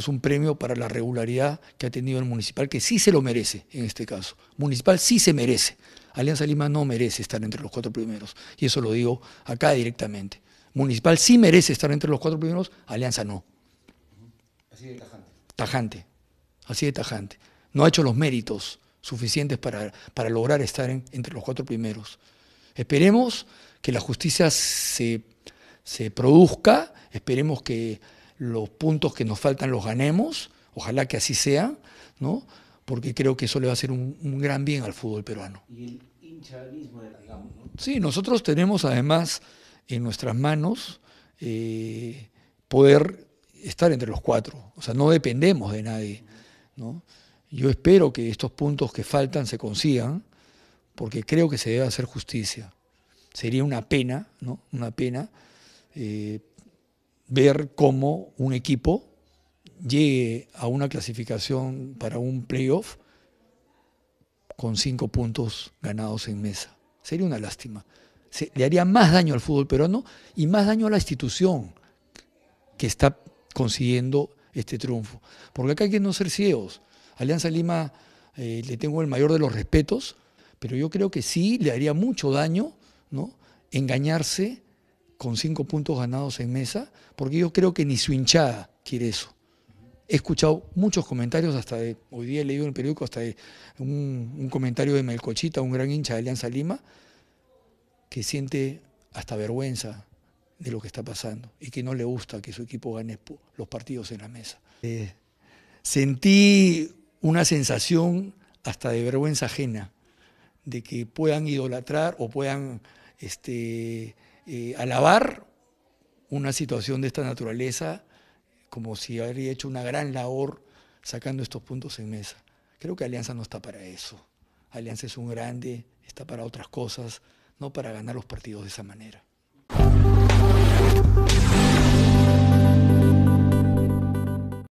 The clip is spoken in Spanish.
es un premio para la regularidad que ha tenido el Municipal, que sí se lo merece en este caso. Municipal sí se merece. Alianza Lima no merece estar entre los cuatro primeros. Y eso lo digo acá directamente. Municipal sí merece estar entre los cuatro primeros, Alianza no. Así de tajante. Así de tajante. No ha hecho los méritos suficientes para, para lograr estar entre los cuatro primeros. Esperemos que la justicia se, se produzca, esperemos que los puntos que nos faltan los ganemos, ojalá que así sea, ¿no? porque creo que eso le va a hacer un, gran bien al fútbol peruano. Y el hinchadismo, digamos, ¿no? Sí, nosotros tenemos además en nuestras manos eh, poder estar entre los cuatro, o sea, no dependemos de nadie. ¿no? Yo espero que estos puntos que faltan se consigan, porque creo que se debe hacer justicia. Sería una pena, ¿no? Una pena eh, ver cómo un equipo llegue a una clasificación para un playoff con cinco puntos ganados en mesa. Sería una lástima. le haría más daño al fútbol peruano y más daño a la institución que está consiguiendo este triunfo. Porque acá hay que no ser ciegos. Alianza Lima eh, le tengo el mayor de los respetos, pero yo creo que sí le haría mucho daño ¿no? engañarse con cinco puntos ganados en mesa, porque yo creo que ni su hinchada quiere eso. He escuchado muchos comentarios, hasta hoy día he leído en el periódico hasta de un, comentario de Melcochita, un gran hincha de Alianza Lima, que siente hasta vergüenza de lo que está pasando y que no le gusta que su equipo gane los partidos en la mesa. Eh, sentí una sensación hasta de vergüenza ajena, de que puedan idolatrar o puedan este, eh, alabar una situación de esta naturaleza como si habría hecho una gran labor sacando estos puntos en mesa. Creo que Alianza no está para eso. Alianza es un grande, está para otras cosas, no para ganar los partidos de esa manera.